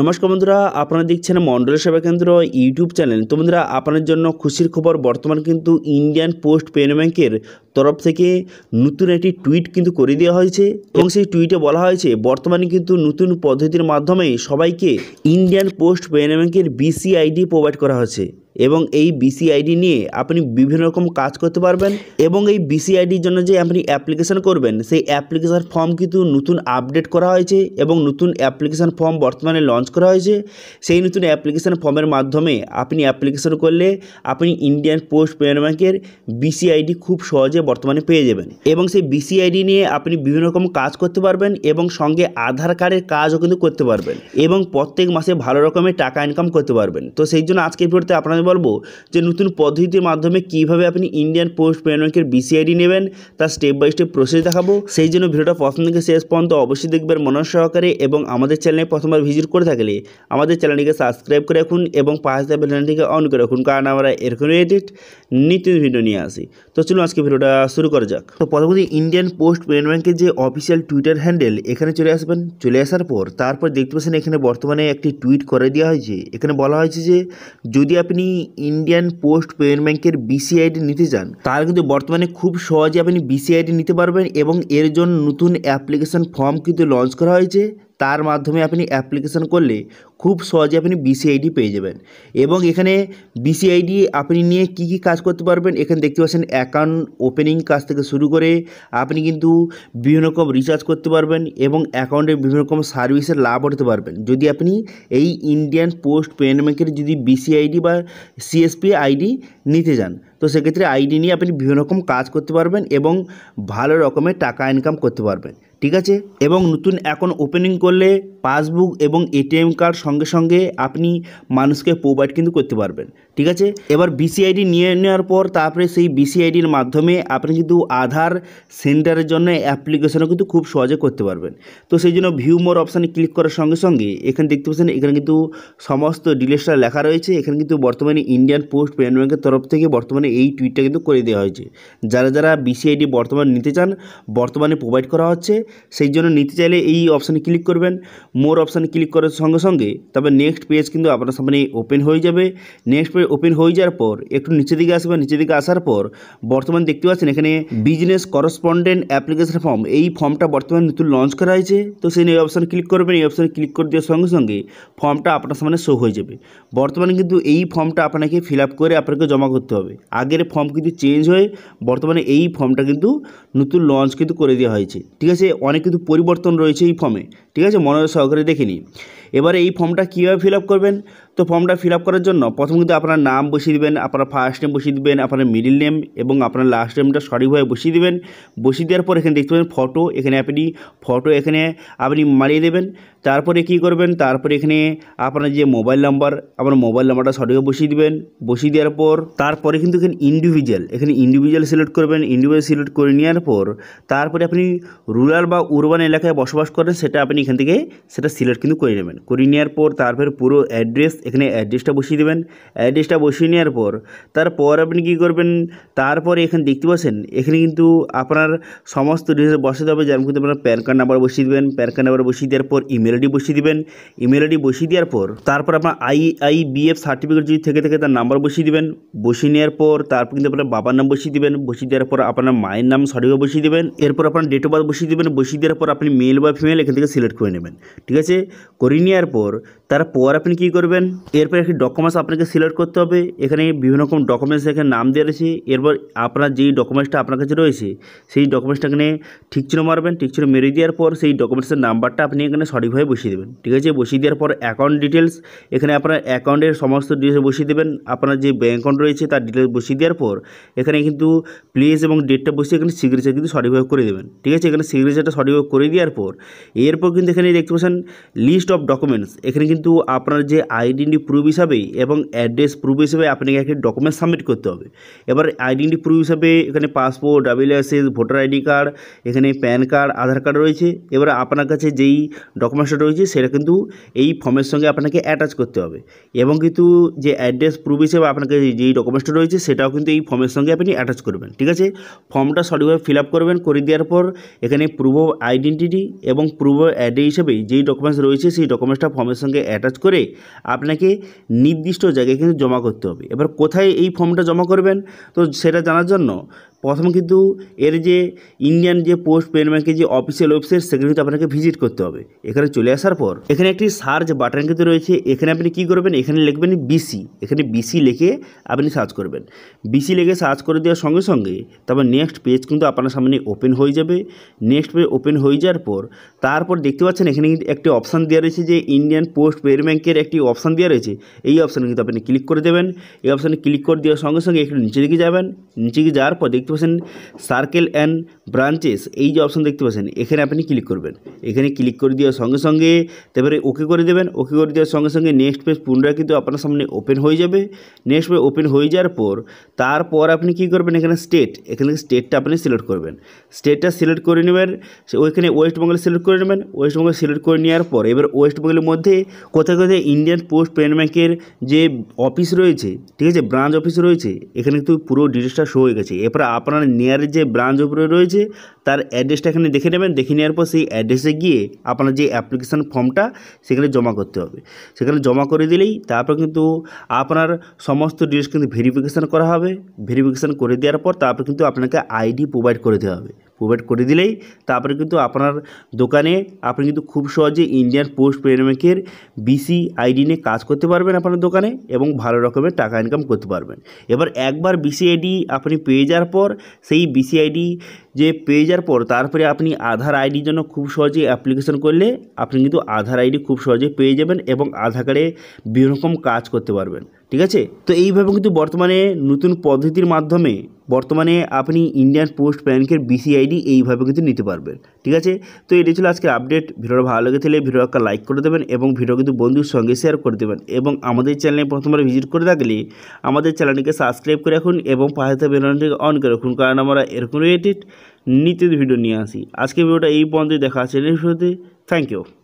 নমস্কার বন্ধুরা আপনারা দেখছেন মণ্ডল সেবা কেন্দ্র ইউটিউব চ্যানেল তো বন্ধুরা আপনাদের জন্য খুশির খবর বর্তমান কিন্তু ইন্ডিয়ান পোস্ট পেমেন্ট ব্যাংকের তরফ থেকে নতুন একটি টুইট কিন্তু করে দেওয়া হয়েছে এবং সেই টুইটে বলা হয়েছে বর্তমানে কিন্তু নতুন পদ্ধতির মাধ্যমে সবাইকে ইন্ডিয়ান পোস্ট পেমেন্ট ব্যাংকের বিসিআইডি প্রোভাইড করা হয়েছে এবং এই বিসিআইডি নিয়ে আপনি বিভিন্ন রকম কাজ করতে পারবেন এবং এই বিসিআইডির জন্য যে আপনি অ্যাপ্লিকেশান করবেন সেই অ্যাপ্লিকেশান ফর্ম কিন্তু নতুন আপডেট করা হয়েছে এবং নতুন অ্যাপ্লিকেশান ফর্ম বর্তমানে লঞ্চ করা হয়েছে সেই নতুন অ্যাপ্লিকেশান ফর্মের মাধ্যমে আপনি অ্যাপ্লিকেশান করলে আপনি ইন্ডিয়ান পোস্ট পেমেন্ট ব্যাংকের বিসিআইডি খুব সহজে বর্তমানে পেয়ে যাবেন এবং সেই বিসিআইডি নিয়ে আপনি বিভিন্ন রকম কাজ করতে পারবেন এবং সঙ্গে আধার কার্ডের কাজও কিন্তু করতে পারবেন এবং প্রত্যেক মাসে ভালো রকমের টাকা ইনকাম করতে পারবেন তো সেই জন্য আজকের ভিডিওতে আপনাদের বলবো যে নতুন পদ্ধতির মাধ্যমে কিভাবে আপনি ইন্ডিয়ান পোস্ট ব্যাংকের বিসিআইডি নেবেন তার স্টেপ বাই স্টেপ প্রসেস দেখাবো সেই জন্য ভিডিওটা প্রথম থেকে শেষ পর্যন্ত অবশ্যই দেখবেন মনোজ সহকারে এবং আমাদের চ্যানেলে প্রথমবার ভিজিট করে থাকলে আমাদের চ্যানেলটিকে সাবস্ক্রাইব করে রাখুন এবং পাঁচ বেলানটিকে অন করে রাখুন কারণ আমরা এরকম এডিট নিত্য ভিডিও নিয়ে আসি তো চলুন আজকে ভিডিওটা শুরু করা যাক তো প্রথমত ইন্ডিয়ান পোস্ট পেমেন্ট ব্যাংকের যে অফিসিয়াল টুইটার হ্যান্ডেল এখানে চলে আসবেন চলে আসার পর তারপর দেখতে পাচ্ছেন এখানে বর্তমানে একটি টুইট করে দেওয়া হয়েছে এখানে বলা হয়েছে যে যদি আপনি ইন্ডিয়ান পোস্ট পেমেন্ট ব্যাংকের বিসিআইডি নিতে চান তাহলে কিন্তু বর্তমানে খুব সহজে আপনি বিসিআইডি নিতে পারবেন এবং এর জন্য নতুন অ্যাপ্লিকেশন ফর্ম কিন্তু লঞ্চ করা হয়েছে তার মাধ্যমে আপনি অ্যাপ্লিকেশান করলে খুব সহজে আপনি বিসিআইডি পেয়ে যাবেন এবং এখানে বিসিআইডি আপনি নিয়ে কি কি কাজ করতে পারবেন এখানে দেখতে পাচ্ছেন অ্যাকাউন্ট ওপেনিং কাজ থেকে শুরু করে আপনি কিন্তু বিভিন্ন রকম রিচার্জ করতে পারবেন এবং অ্যাকাউন্টে বিভিন্ন রকম সার্ভিসের লাভ উঠতে পারবেন যদি আপনি এই ইন্ডিয়ান পোস্ট পেমেন্ট ব্যাঙ্কের যদি বিসিআইডি বা সিএসপি আইডি নিতে যান তো সেক্ষেত্রে আইডি নিয়ে আপনি বিভিন্ন রকম কাজ করতে পারবেন এবং ভালো রকমের টাকা ইনকাম করতে পারবেন ঠিক আছে এবং নতুন অ্যাকাউন্ট ওপেনিং করলে পাসবুক এবং এটিএম কার্ড সঙ্গে সঙ্গে আপনি মানুষকে প্রোভাইড কিন্তু করতে পারবেন ঠিক আছে এবার বিসিআইডি নিয়ে নেওয়ার পর তারপরে সেই বিসিআইডির মাধ্যমে আপনি কিন্তু আধার সেন্টারের জন্য অ্যাপ্লিকেশনও কিন্তু খুব সহজে করতে পারবেন তো সেই জন্য ভিউ মোর অপশানে ক্লিক করার সঙ্গে সঙ্গে এখানে দেখতে পাচ্ছেন এখানে কিন্তু সমস্ত ডিটেলসটা লেখা রয়েছে এখানে কিন্তু বর্তমানে ইন্ডিয়ান পোস্ট পেমেন্ট ব্যাঙ্কের তরফ থেকে বর্তমানে এই টুইটটা কিন্তু করে দেওয়া হয়েছে যারা যারা বিসিআইডি বর্তমানে নিতে চান বর্তমানে প্রোভাইড করা হচ্ছে সেই জন্য নিতে চাইলে এই অপশানে ক্লিক করবেন মোর অপশানে ক্লিক করার সঙ্গে সঙ্গে তবে নেক্সট পেজ কিন্তু আপনার সামনে ওপেন হয়ে যাবে নেক্সট পেজ ওপেন হয়ে যাওয়ার পর একটু নিচে দিকে আসবেন নিচের দিকে আসার পর বর্তমান দেখতে পাচ্ছেন এখানে বিজনেস করসপন্ডেন্ট অ্যাপ্লিকেশন ফর্ম এই ফর্মটা বর্তমানে নতুন লঞ্চ করা হয়েছে তো সেই এই অপশানে ক্লিক করবেন এই অপশানে ক্লিক করে দেওয়ার সঙ্গে সঙ্গে ফর্মটা আপনার সামনে শো হয়ে যাবে বর্তমানে কিন্তু এই ফর্মটা আপনাকে ফিল আপ করে আপনাকে জমা করতে হবে আগের ফর্ম কিন্তু চেঞ্জ হয়ে বর্তমানে এই ফর্মটা কিন্তু নতুন লঞ্চ কিন্তু করে দেওয়া হয়েছে ঠিক আছে অনেক কিন্তু পরিবর্তন রয়েছে এই ফর্মে ঠিক আছে মনোযোগ সহকারে দেখে এবারে এই ফর্মটা কীভাবে ফিল আপ করবেন তো ফর্মটা ফিল আপ করার জন্য প্রথম কিন্তু আপনার নাম বসিয়ে দেবেন আপনার ফার্স্ট নেম বসিয়ে দেবেন আপনার মিডিল নেম এবং আপনার লাস্ট নেমটা সঠিকভাবে বসিয়ে দেবেন বসিয়ে দেওয়ার পর এখানে দেখতে পাবেন ফটো এখানে আপনি ফটো এখানে আপনি মারিয়ে দেবেন তারপরে কি করবেন তারপরে এখানে আপনার যে মোবাইল নাম্বার আপনার মোবাইল নাম্বারটা সঠিকভাবে বসিয়ে দেবেন বসিয়ে দেওয়ার পর তারপরে কিন্তু এখানে ইন্ডিভিজুয়াল এখানে ইন্ডিভিজুয়াল সিলেক্ট করবেন ইন্ডিভিজুয়াল সিলেক্ট করে নেওয়ার পর তারপরে আপনি রুরাল বা উরবান এলাকায় বসবাস করেন সেটা আপনি এখান থেকে সেটা সিলেক্ট কিন্তু করে নেবেন করে নেওয়ার পর তারপরে পুরো অ্যাড্রেস এখানে অ্যাড্রেসটা বসিয়ে দেবেন অ্যাড্রেসটা বসিয়ে নেওয়ার পর তারপর আপনি কি করবেন তারপরে এখানে দেখতে পাচ্ছেন এখানে কিন্তু আপনার সমস্ত ডিটেলস বসাতে হবে যেমন কিন্তু আপনার প্যান কার্ড নাম্বার বসিয়ে দেবেন প্যান কার্ড নাম্বার বসিয়ে দেওয়ার পর ইমেল আইডি বসিয়ে দেবেন ইমেল আইডি বসিয়ে দেওয়ার পর তারপর আপনার আই আই বিএফ সার্টিফিকেট যদি থেকে থাকে তার নাম্বার বসিয়ে দেবেন বসিয়ে নেওয়ার পর তারপর কিন্তু আপনার বাবার নাম বসিয়ে দেবেন বসিয়ে দেওয়ার পর আপনার মায়ের নাম সঠিকভাবে বসিয়ে দেবেন এরপর আপনার ডেট অফ বার্থ বসিয়ে দেবেন বসিয়ে দেওয়ার পর আপনি মেল বা ফিমেল এখান থেকে সিলেক্ট করে নেবেন ঠিক আছে করে নেওয়ার পর তারপর আপনি কি করবেন এরপর একটি ডকুমেন্টস আপনাকে সিলেক্ট করতে হবে এখানে বিভিন্ন রকম ডকুমেন্টস এখানে নাম দেওয়া রয়েছে এরপর আপনার যেই ডকুমেন্টসটা আপনার কাছে রয়েছে সেই ডকুমেন্টসটা এখানে ঠিক চিহ্ন মারবেন ঠিক চিহ্ন মেরে দেওয়ার পর সেই ডকুমেন্টসের নাম্বারটা আপনি এখানে সঠিকভাবে বসিয়ে দেবেন ঠিক আছে বসিয়ে দেওয়ার পর অ্যাকাউন্ট ডিটেলস এখানে আপনার অ্যাকাউন্টের সমস্ত ডিটেলস বসিয়ে দেবেন আপনার যে ব্যাঙ্ক অ্যাকাউন্ট রয়েছে তার ডিটেলস বসিয়ে দেওয়ার পর এখানে কিন্তু প্লেস এবং ডেটটা বসিয়ে এখানে সিগনেচার কিন্তু সঠিকভাবে করে দেবেন ঠিক আছে এখানে সিগনেচারটা সঠিকভাবে করে দেওয়ার পর এরপর কিন্তু এখানে দেখতে পাচ্ছেন লিস্ট অফ ডকুমেন্টস এখানে কিন্তু আপনার যে আইডি আইডেন্টি প্রুফ হিসাবে এবং অ্যাড্রেস প্রুফ হিসাবে আপনাকে একটা ডকুমেন্ট সাবমিট করতে হবে এবার আইডেন্টি প্রুফ হিসাবে এখানে পাসপোর্ট ডাবল লাইসেন্স ভোটার আইডি কার্ড এখানে প্যান কার্ড আধার কার্ড রয়েছে এবার আপনার কাছে যেই ডকুমেন্টসটা রয়েছে সেটা কিন্তু এই ফর্মের সঙ্গে আপনাকে অ্যাটাচ করতে হবে এবং কিন্তু যে অ্যাড্রেস প্রুফ হিসেবে আপনাকে যেই ডকুমেন্টসটা রয়েছে সেটাও কিন্তু এই ফর্মের সঙ্গে আপনি অ্যাটাচ করবেন ঠিক আছে ফর্মটা সঠিকভাবে ফিল আপ করবেন করে দেওয়ার পর এখানে প্রুফ অফ আইডেন্টিটি এবং প্রুফ অফ অ্যাড্রেস হিসেবে যেই ডকুমেন্টস রয়েছে সেই ডকুমেন্টসটা ফর্মের সঙ্গে অ্যাটাচ করে আপনার আপনাকে নির্দিষ্ট জায়গায় কিন্তু জমা করতে হবে এবার কোথায় এই ফর্মটা জমা করবেন তো সেটা জানার জন্য প্রথম কিন্তু এর যে ইন্ডিয়ান যে পোস্ট পেমেন্ট ব্যাঙ্কের যে অফিসিয়াল ওয়েবসাইট সেখানে কিন্তু আপনাকে ভিজিট করতে হবে এখানে চলে আসার পর এখানে একটি সার্চ বাটন কিন্তু রয়েছে এখানে আপনি কি করবেন এখানে লিখবেন বিসি এখানে বিসি লিখে আপনি সার্চ করবেন বিসি লিখে সার্চ করে দেওয়ার সঙ্গে সঙ্গে তারপর নেক্সট পেজ কিন্তু আপনার সামনে ওপেন হয়ে যাবে নেক্সট পেজ ওপেন হয়ে যাওয়ার পর তারপর দেখতে পাচ্ছেন এখানে কিন্তু একটি অপশান দেওয়া রয়েছে যে ইন্ডিয়ান পোস্ট পেমেন্ট ব্যাঙ্কের একটি অপশান দেওয়া রয়েছে এই অপশানে কিন্তু আপনি ক্লিক করে দেবেন এই অপশানে ক্লিক করে দেওয়ার সঙ্গে সঙ্গে একটু নিচে দিকে যাবেন নিচে দিকে যাওয়ার পর দেখতে इक्वेशन सर्किल एंड ব্রাঞ্চেস এই যে অপশন দেখতে পাচ্ছেন এখানে আপনি ক্লিক করবেন এখানে ক্লিক করে দেওয়ার সঙ্গে সঙ্গে তারপরে ওকে করে দেবেন ওকে করে দেওয়ার সঙ্গে সঙ্গে নেক্সট পেজ পুনরায় কিন্তু আপনার সামনে ওপেন হয়ে যাবে নেক্সট পেজ ওপেন হয়ে যাওয়ার পর তারপর আপনি কি করবেন এখানে স্টেট এখানে স্টেটটা আপনি সিলেক্ট করবেন স্টেটটা সিলেক্ট করে নেবেন ওইখানে ওয়েস্ট বেঙ্গল সিলেক্ট করে নেবেন ওয়েস্ট বেঙ্গল সিলেক্ট করে নেওয়ার পর এবার ওয়েস্ট বেঙ্গলের মধ্যে কোথায় কোথায় ইন্ডিয়ান পোস্ট পেমেন্ট ব্যাঙ্কের যে অফিস রয়েছে ঠিক আছে ব্রাঞ্চ অফিস রয়েছে এখানে কিন্তু পুরো ডিটেলসটা শো হয়ে গেছে এরপর আপনার নিয়ারের যে ব্রাঞ্চ উপরে রয়েছে রয়েছে তার অ্যাড্রেসটা এখানে দেখে নেবেন দেখে নেওয়ার পর সেই অ্যাড্রেসে গিয়ে আপনার যে অ্যাপ্লিকেশান ফর্মটা সেখানে জমা করতে হবে সেখানে জমা করে দিলেই তারপর কিন্তু আপনার সমস্ত ডিটেলস কিন্তু ভেরিফিকেশান করা হবে ভেরিফিকেশান করে দেওয়ার পর তারপর কিন্তু আপনাকে আইডি প্রোভাইড করে দেওয়া হবে প্রোভাইড করে দিলেই তারপরে কিন্তু আপনার দোকানে আপনি কিন্তু খুব সহজে ইন্ডিয়ান পোস্ট ব্যাঙ্কের বিসি আইডি নিয়ে কাজ করতে পারবেন আপনার দোকানে এবং ভালো রকমের টাকা ইনকাম করতে পারবেন এবার একবার বিসি আইডি আপনি পেয়ে যাওয়ার পর সেই বিসি আইডি যে পেয়ে যাওয়ার পর তারপরে আপনি আধার আইডির জন্য খুব সহজে অ্যাপ্লিকেশন করলে আপনি কিন্তু আধার আইডি খুব সহজে পেয়ে যাবেন এবং আধার কার্ডে বিভিন্ন রকম কাজ করতে পারবেন ঠিক আছে তো এইভাবে কিন্তু বর্তমানে নতুন পদ্ধতির মাধ্যমে বর্তমানে আপনি ইন্ডিয়ান পোস্ট ব্যাংকের বিসিআইডি এইভাবে কিন্তু নিতে পারবেন ঠিক আছে তো এটি ছিল আজকের আপডেট ভিডিওটা ভালো লেগে থাকলে ভিডিও একটা লাইক করে দেবেন এবং ভিডিও কিন্তু বন্ধুর সঙ্গে শেয়ার করে দেবেন এবং আমাদের চ্যানেলে প্রথমবার ভিজিট করে থাকলে আমাদের চ্যানেলটিকে সাবস্ক্রাইব করে রাখুন এবং পাশে বেলনটিকে অন করে রাখুন কারণ আমরা এরকম রিলেটেড নিত্য ভিডিও নিয়ে আসি আজকে ভিডিওটা এই পর্যন্ত দেখা আছে থ্যাংক ইউ